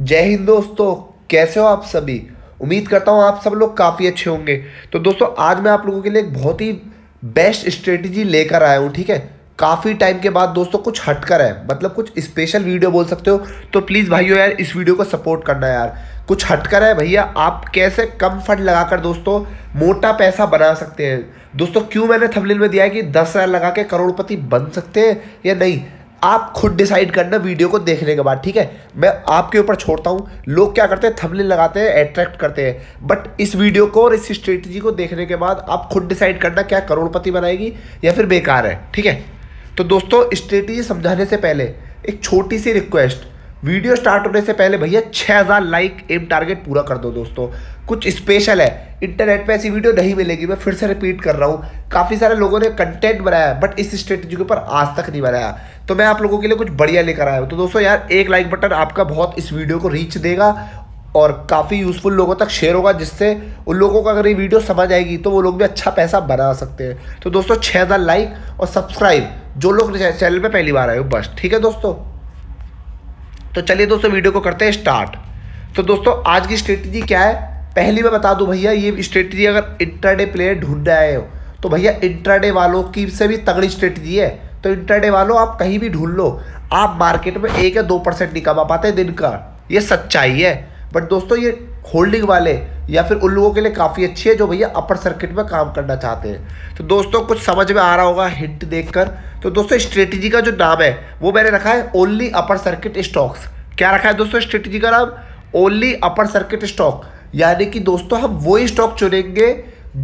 जय हिंद दोस्तों कैसे हो आप सभी उम्मीद करता हूँ आप सब लोग काफ़ी अच्छे होंगे तो दोस्तों आज मैं आप लोगों के लिए एक बहुत ही बेस्ट स्ट्रेटजी लेकर आया हूँ ठीक है काफ़ी टाइम के बाद दोस्तों कुछ हटकर है मतलब कुछ स्पेशल वीडियो बोल सकते हो तो प्लीज़ भाइयों यार इस वीडियो को सपोर्ट करना यार कुछ हटकर है भैया आप कैसे कम फंड लगाकर दोस्तों मोटा पैसा बना सकते हैं दोस्तों क्यों मैंने थमलिन में दिया है कि दस हज़ार लगा के करोड़पति बन सकते हैं या नहीं आप खुद डिसाइड करना वीडियो को देखने के बाद ठीक है मैं आपके ऊपर छोड़ता हूँ लोग क्या करते हैं थमले लगाते हैं अट्रैक्ट करते हैं बट इस वीडियो को और इस स्ट्रेटजी को देखने के बाद आप खुद डिसाइड करना क्या करोड़पति बनाएगी या फिर बेकार है ठीक है तो दोस्तों स्ट्रेटजी समझाने से पहले एक छोटी सी रिक्वेस्ट वीडियो स्टार्ट होने से पहले भैया 6000 लाइक एम टारगेट पूरा कर दो दोस्तों कुछ स्पेशल है इंटरनेट पे ऐसी वीडियो नहीं मिलेगी मैं फिर से रिपीट कर रहा हूँ काफ़ी सारे लोगों ने कंटेंट बनाया बट इस स्ट्रेटजी के ऊपर आज तक नहीं बनाया तो मैं आप लोगों के लिए कुछ बढ़िया लेकर आया हूँ तो दोस्तों यार एक लाइक बटन आपका बहुत इस वीडियो को रीच देगा और काफ़ी यूज़फुल लोगों तक शेयर होगा जिससे उन लोगों को अगर ये वीडियो समझ आएगी तो वो लोग भी अच्छा पैसा बना सकते हैं तो दोस्तों छः लाइक और सब्सक्राइब जो लोग चैनल पर पहली बार आए हो बस ठीक है दोस्तों तो चलिए दोस्तों वीडियो को करते हैं स्टार्ट तो दोस्तों आज की स्ट्रेटजी क्या है पहली मैं बता दूं भैया ये स्ट्रेटजी अगर इंट्राडे प्लेयर ढूंढ रहे हो तो भैया इंट्राडे वालों की से भी तगड़ी स्ट्रेटजी है तो इंट्राडे वालों आप कहीं भी ढूंढ लो आप मार्केट में एक या दो परसेंट नहीं कमा पाते दिन का ये सच्चाई है बट दोस्तों ये होल्डिंग वाले या फिर उन लोगों के लिए काफ़ी अच्छी है जो भैया अपर सर्किट में काम करना चाहते हैं तो दोस्तों कुछ समझ में आ रहा होगा हिंट देखकर तो दोस्तों स्ट्रेटजी का जो नाम है वो मैंने रखा है ओनली अपर सर्किट स्टॉक्स क्या रखा है दोस्तों स्ट्रेटजी का नाम ओनली अपर सर्किट स्टॉक यानी कि दोस्तों हम वही स्टॉक चुनेंगे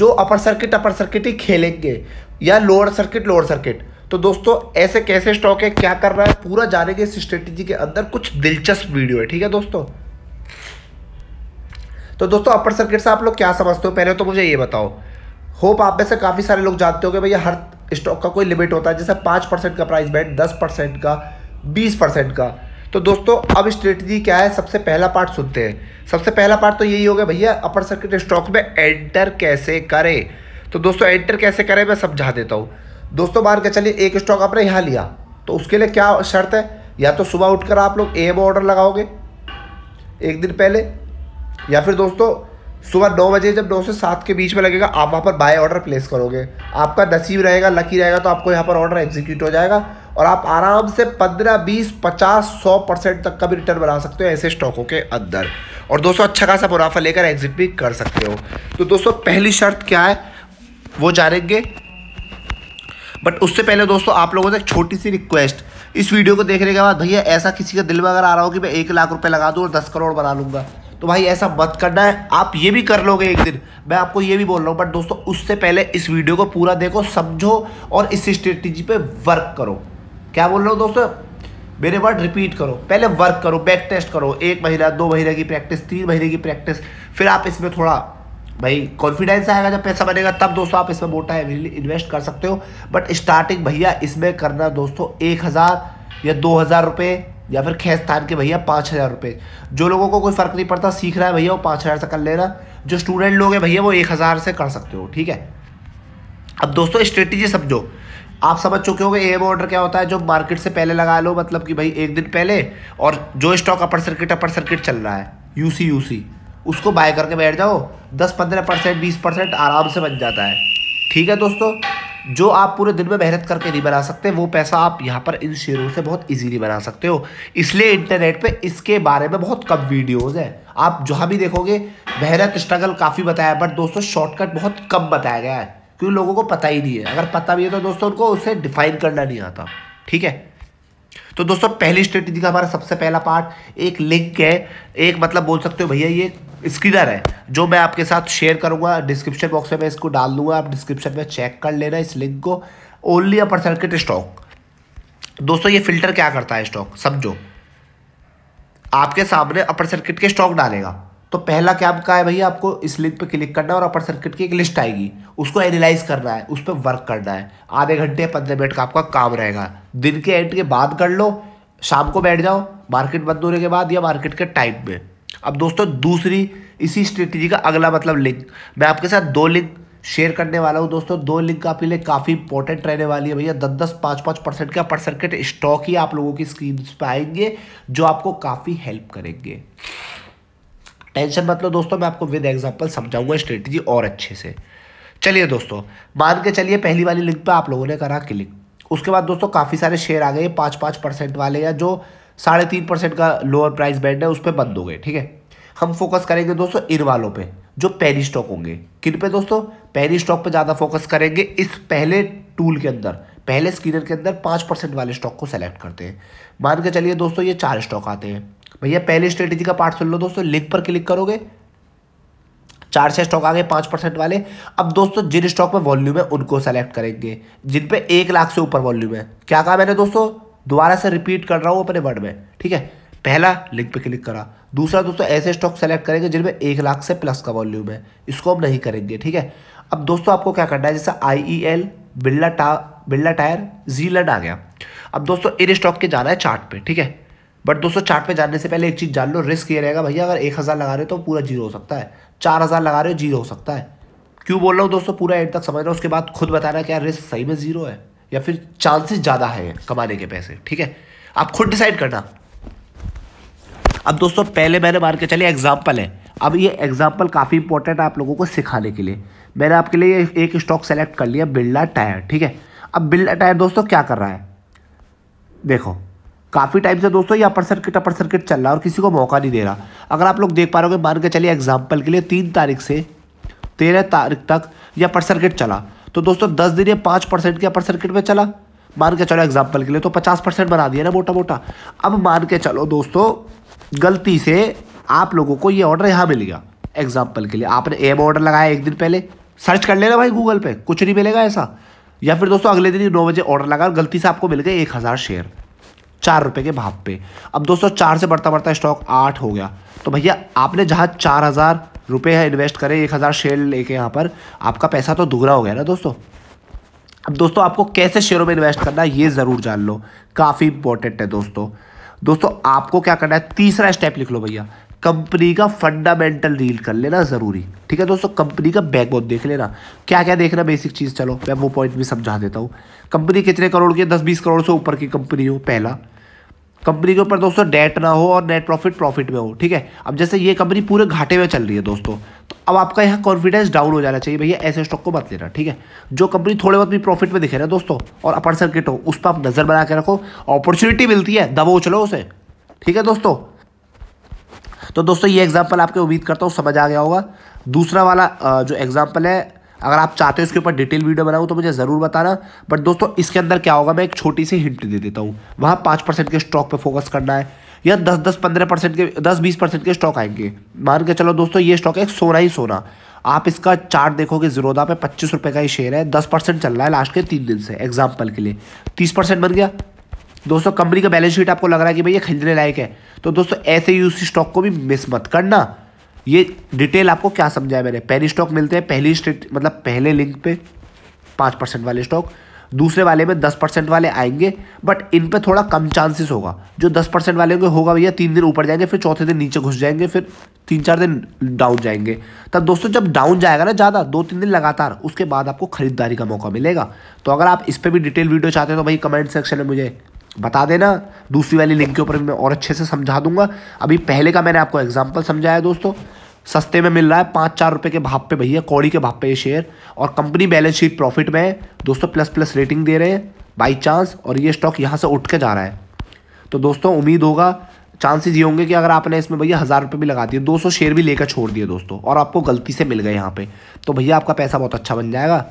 जो अपर सर्किट अपर सर्किट ही खेलेंगे या लोअर सर्किट लोअर सर्किट तो दोस्तों ऐसे कैसे स्टॉक है क्या कर रहा है पूरा जानेंगे इस स्ट्रेटजी के अंदर कुछ दिलचस्प वीडियो है ठीक है दोस्तों तो दोस्तों अपर सर्किट से आप लोग क्या समझते हो पहले तो मुझे ये बताओ होप आप में से काफ़ी सारे लोग जानते हो कि भैया हर स्टॉक का कोई लिमिट होता है जैसे पाँच परसेंट का प्राइस बैंड दस परसेंट का बीस परसेंट का तो दोस्तों अब स्ट्रेटजी क्या है सबसे पहला पार्ट सुनते हैं सबसे पहला पार्ट तो यही होगा भैया अपर सर्किट स्टॉक में एंटर कैसे करें तो दोस्तों एंटर कैसे करें मैं समझा देता हूँ दोस्तों मान के चलिए एक स्टॉक आपने यहाँ लिया तो उसके लिए क्या शर्त है या तो सुबह उठकर आप लोग एम ऑर्डर लगाओगे एक दिन पहले या फिर दोस्तों सुबह नौ बजे जब नौ से सात के बीच में लगेगा आप वहाँ पर बाय ऑर्डर प्लेस करोगे आपका नसीब रहेगा लकी रहेगा तो आपको यहाँ पर ऑर्डर एग्जीक्यूट हो जाएगा और आप आराम से पंद्रह बीस पचास सौ परसेंट तक का भी रिटर्न बना सकते हो ऐसे स्टॉकों के अंदर और दोस्तों अच्छा खासा मुनाफा लेकर एग्जिट भी कर सकते हो तो दोस्तों पहली शर्त क्या है वो जानेंगे बट उससे पहले दोस्तों आप लोगों से एक छोटी सी रिक्वेस्ट इस वीडियो को देखने के बाद भैया ऐसा किसी का दिल में अगर आ रहा हो कि मैं एक लाख रुपये लगा दूँ और दस करोड़ बना लूँगा तो भाई ऐसा मत करना है आप ये भी कर लोगे एक दिन मैं आपको ये भी बोल रहा हूँ बट दोस्तों उससे पहले इस वीडियो को पूरा देखो समझो और इस स्ट्रेटेजी पे वर्क करो क्या बोल रहे हो दोस्तों मेरे वर्ड रिपीट करो पहले वर्क करो बैक टेस्ट करो एक महीना दो महीने की प्रैक्टिस तीन महीने की प्रैक्टिस फिर आप इसमें थोड़ा भाई कॉन्फिडेंस आएगा जब पैसा बनेगा तब दोस्तों आप इसमें मोटा है इन्वेस्ट कर सकते हो बट स्टार्टिंग भैया इसमें करना दोस्तों एक हज़ार या दो हज़ार रुपये या फिर खेस तार के भैया पाँच हज़ार रुपये जो लोगों को कोई फ़र्क नहीं पड़ता सीख रहा है भैया वो पाँच हज़ार से कर लेना जो स्टूडेंट लोग हैं भैया वो एक हज़ार से कर सकते हो ठीक है अब दोस्तों स्ट्रेटजी समझो आप समझ चुके कि एम ऑर्डर क्या होता है जो मार्केट से पहले लगा लो मतलब कि भाई एक दिन पहले और जो stock upper circuit upper circuit चल रहा है यू सी यू सी उसको बाय करके बैठ जाओ दस पंद्रह परसेंट बीस परसेंट आराम से बन जाता है ठीक है दोस्तों जो आप पूरे दिन में मेहनत करके नहीं बना सकते वो पैसा आप यहाँ पर इन शेयरों से बहुत इजीली बना सकते हो इसलिए इंटरनेट पे इसके बारे में बहुत कम वीडियोस हैं आप जहाँ भी देखोगे मेहनत स्ट्रगल काफ़ी बताया बट दोस्तों शॉर्टकट बहुत कम बताया गया है क्योंकि लोगों को पता ही नहीं है अगर पता भी है तो दोस्तों उनको उसे डिफाइन करना नहीं आता ठीक है तो दोस्तों पहली स्ट्रेटेजी का हमारा सबसे पहला पार्ट एक लिंक है एक मतलब बोल सकते हो भैया ये स्क्रीनर है जो मैं आपके साथ शेयर करूंगा डिस्क्रिप्शन बॉक्स में मैं इसको डाल दूंगा आप डिस्क्रिप्शन में चेक कर लेना इस लिंक को ओनली अपर सर्किट स्टॉक दोस्तों ये फिल्टर क्या करता है स्टॉक समझो आपके सामने अपर सर्किट के स्टॉक डालेगा तो पहला क्या आपका है भैया आपको इस लिंक पे क्लिक करना है और अपर सर्किट की एक लिस्ट आएगी उसको एनालाइज करना है उस पर वर्क करना है आधे घंटे पंद्रह मिनट का आपका काम रहेगा दिन के एंड के बाद कर लो शाम को बैठ जाओ मार्केट बंद होने के बाद या मार्केट के टाइम में अब दोस्तों दूसरी इसी स्ट्रेटजी का अगला मतलब लिंक मैं आपके साथ दो लिंक शेयर करने वाला हूँ दोस्तों दो लिंक आपके लिए काफ़ी इंपॉर्टेंट रहने वाली है भैया दस दस पाँच पाँच परसेंट का पर सर्किट स्टॉक ही आप लोगों की स्क्रीन पर आएंगे जो आपको काफ़ी हेल्प करेंगे टेंशन मतलब दोस्तों मैं आपको विद एग्जाम्पल समझाऊंगा स्ट्रेटजी और अच्छे से चलिए दोस्तों मान के चलिए पहली वाली लिंक पर आप लोगों ने करा क्लिक उसके बाद दोस्तों काफ़ी सारे शेयर आ गए पाँच पाँच परसेंट वाले या जो साढ़े तीन परसेंट का लोअर प्राइस बैंड है उस पर बंद हो गए ठीक है हम फोकस करेंगे दोस्तों इन वालों पर जो पेरी स्टॉक होंगे किन पे दोस्तों पेरी स्टॉक पे ज़्यादा फोकस करेंगे इस पहले टूल के अंदर पहले स्क्रीनर के अंदर पाँच परसेंट वाले स्टॉक को सेलेक्ट करते हैं मान के चलिए दोस्तों ये चार स्टॉक आते हैं भैया पहले स्ट्रेटेजी का पार्ट सुन लो दोस्तों लिंक पर क्लिक करोगे चार छः स्टॉक आ गए पाँच परसेंट वाले अब दोस्तों जिन स्टॉक में वॉल्यूम है उनको सेलेक्ट करेंगे जिन पे एक लाख से ऊपर वॉल्यूम है क्या कहा मैंने दोस्तों दोबारा से रिपीट कर रहा हूँ अपने वर्ड में ठीक है पहला लिंक पे क्लिक करा दूसरा दोस्तों ऐसे स्टॉक सेलेक्ट करेंगे जिनमें एक लाख से प्लस का वॉल्यूम है इसको हम नहीं करेंगे ठीक है अब दोस्तों आपको क्या करना है जैसे I E e L Birla टा बिरला टायर जीलैंड आ गया अब दोस्तों इन स्टॉक के जाना है चार्ट पे ठीक है बट दोस्तों चार्ट पे जाने से पहले एक चीज़ जान लो रिस्क ये रहेगा भैया अगर एक हज़ार लगा रहे हो तो पूरा जीरो हो सकता है चार हज़ार लगा रहे हो जीरो हो सकता है क्यों बोल रहा हूँ दोस्तों पूरा एंड तक समझ रहा हूँ उसके बाद खुद बताना क्या रिस्क सही में जीरो है या फिर चांसेस ज़्यादा है कमाने के पैसे ठीक है आप खुद डिसाइड करना अब दोस्तों पहले मैंने मान के चलिए एग्जाम्पल है अब ये एग्जाम्पल काफ़ी इंपॉर्टेंट है आप लोगों को सिखाने के लिए मैंने आपके लिए एक स्टॉक सेलेक्ट कर लिया बिरला टायर ठीक है अब बिरला टायर दोस्तों क्या कर रहा है देखो काफ़ी टाइम से दोस्तों ये अपर सर्किट अपर सर्किट चल रहा है और किसी को मौका नहीं दे रहा अगर आप लोग देख पा रहे हो मान के चलिए एग्जाम्पल के लिए तीन तारीख से तेरह तारीख तक यह अपर सर्किट चला तो दोस्तों दस दिन ये पाँच परसेंट के अपर सर्किट में चला मान के चलो एग्जाम्पल के लिए तो पचास परसेंट बना दिया ना मोटा मोटा अब मान के चलो दोस्तों गलती से आप लोगों को ये ऑर्डर यहाँ मिल गया एग्जाम्पल के लिए आपने एम ऑर्डर लगाया एक दिन पहले सर्च कर लेना भाई गूगल पे कुछ नहीं मिलेगा ऐसा या फिर दोस्तों अगले दिन नौ बजे ऑर्डर लगा और गलती से आपको मिल गए एक हज़ार शेयर चार रुपये के भाव पे अब दोस्तों चार से बढ़ता बढ़ता स्टॉक आठ हो गया तो भैया आपने जहाँ चार हज़ार रुपये इन्वेस्ट करें एक हज़ार शेयर लेके यहाँ पर आपका पैसा तो दुगरा हो गया ना दोस्तों अब दोस्तों आपको कैसे शेयरों में इन्वेस्ट करना है ये ज़रूर जान लो काफ़ी इंपॉर्टेंट है दोस्तों दोस्तों आपको क्या करना है तीसरा स्टेप लिख लो भैया कंपनी का फंडामेंटल रील कर लेना ज़रूरी ठीक है दोस्तों कंपनी का बैकबोन देख लेना क्या क्या देखना बेसिक चीज़ चलो मैं वो पॉइंट भी समझा देता हूँ कंपनी कितने करोड़ की दस बीस करोड़ से ऊपर की कंपनी हो पहला कंपनी के ऊपर दोस्तों डेट ना हो और नेट प्रॉफिट प्रॉफिट में हो ठीक है अब जैसे ये कंपनी पूरे घाटे में चल रही है दोस्तों तो अब आपका यहाँ कॉन्फिडेंस डाउन हो जाना चाहिए भैया ऐसे स्टॉक को मत लेना ठीक है जो कंपनी थोड़े बहुत भी प्रॉफिट में दिखे रहे दोस्तों और अपर सर्किट हो उस पर आप नज़र बना के रखो अपॉर्चुनिटी मिलती है दबो चलो उसे ठीक है दोस्तों तो दोस्तों ये एग्जाम्पल आपके उम्मीद करता हूँ समझ आ गया होगा दूसरा वाला जो एग्जाम्पल है अगर आप चाहते हो इसके ऊपर डिटेल वीडियो बनाऊँ तो मुझे ज़रूर बताना बट दोस्तों इसके अंदर क्या होगा मैं एक छोटी सी हिंट दे देता हूँ वहाँ पाँच परसेंट के स्टॉक पर फोकस करना है या दस दस पंद्रह परसेंट के दस बीस परसेंट के स्टॉक आएंगे मान के चलो दोस्तों ये स्टॉक है सोना ही सोना आप इसका चार्ट देखोगे जीरोदा पे पच्चीस रुपये का ही शेयर है दस परसेंट चल रहा है लास्ट के तीन दिन से एग्जाम्पल के लिए तीस परसेंट बन गया दोस्तों कंपनी का बैलेंस शीट आपको लग रहा है कि भाई ये खरीदने लायक है तो दोस्तों ऐसे ही उसी स्टॉक को भी मिस मत करना ये डिटेल आपको क्या समझाया मैंने पहली स्टॉक मिलते हैं पहली स्टेट मतलब पहले लिंक पे पाँच परसेंट वाले स्टॉक दूसरे वाले में दस परसेंट वाले आएंगे बट इन पे थोड़ा कम चांसेस होगा जो दस परसेंट वाले होंगे होगा भैया तीन दिन ऊपर जाएंगे फिर चौथे दिन नीचे घुस जाएंगे फिर तीन चार दिन डाउन जाएंगे तब दोस्तों जब डाउन जाएगा ना ज़्यादा दो तीन दिन लगातार उसके बाद आपको खरीदारी का मौका मिलेगा तो अगर आप इस पर भी डिटेल वीडियो चाहते हैं तो भाई कमेंट सेक्शन में मुझे बता देना दूसरी वाली लिंक के ऊपर मैं और अच्छे से समझा दूंगा अभी पहले का मैंने आपको एग्जाम्पल समझाया दोस्तों सस्ते में मिल रहा है पाँच चार रुपये के भाव पे भैया कौड़ी के भाव पे ये शेयर और कंपनी बैलेंस शीट प्रॉफिट में है दोस्तों प्लस प्लस रेटिंग दे रहे हैं बाई चांस और ये स्टॉक यहाँ से उठ के जा रहा है तो दोस्तों उम्मीद होगा चांसेस ये होंगे कि अगर आपने इसमें भैया हज़ार रुपये भी लगा दिए दो सौ शेयर भी लेकर छोड़ दिए दोस्तों और आपको गलती से मिल गए यहाँ पर तो भैया आपका पैसा बहुत अच्छा बन जाएगा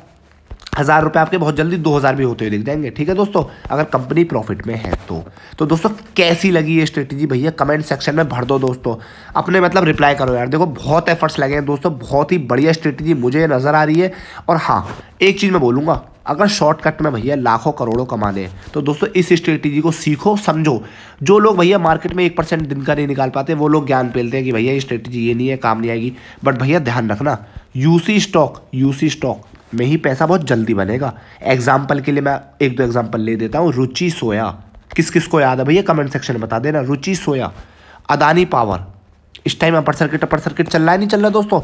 हज़ार रुपये आपके बहुत जल्दी दो हज़ार भी होते हुए दिख जाएंगे ठीक है दोस्तों अगर कंपनी प्रॉफिट में है तो तो दोस्तों कैसी लगी ये स्ट्रेटेजी भैया कमेंट सेक्शन में भर दो दोस्तों अपने मतलब रिप्लाई करो यार देखो बहुत एफर्ट्स लगे हैं दोस्तों बहुत ही बढ़िया स्ट्रेटेजी मुझे नज़र आ रही है और हाँ एक चीज़ मैं बोलूँगा अगर शॉर्टकट में भैया लाखों करोड़ों कमा लें तो दोस्तों इस स्ट्रेटेजी को सीखो समझो जो लोग भैया मार्केट में एक परसेंट दिन का नहीं निकाल पाते वो लोग ज्ञान पेलते हैं कि भैया ये स्ट्रेटेजी ये नहीं है काम नहीं आएगी बट भैया ध्यान रखना यूसी स्टॉक यूसी स्टॉक में ही पैसा बहुत जल्दी बनेगा एग्जाम्पल के लिए मैं एक दो एग्जाम्पल ले देता हूँ रुचि सोया किस किस को याद है भैया कमेंट सेक्शन में बता देना रुचि सोया अदानी पावर इस time upper circuit upper circuit चल रहा है नहीं चल रहा दोस्तों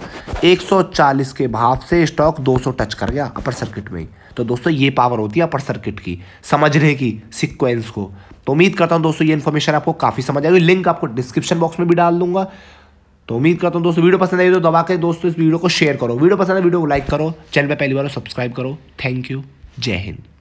140 के भाव से स्टॉक 200 टच कर गया अपर सर्किट में ही तो दोस्तों ये पावर होती है अपर सर्किट की समझने की सिक्वेंस को तो उम्मीद करता हूँ दोस्तों ये इन्फॉर्मेशन आपको काफ़ी समझ आएगी लिंक आपको डिस्क्रिप्शन बॉक्स में भी डाल दूंगा तो उम्मीद करता हूँ दोस्तों वीडियो पसंद आई तो दबा के दोस्तों इस वीडियो को शेयर करो वीडियो पसंद है वीडियो को लाइक करो चैनल पर पहली बार सब्सक्राइब तो करो थैंक यू जय हिंद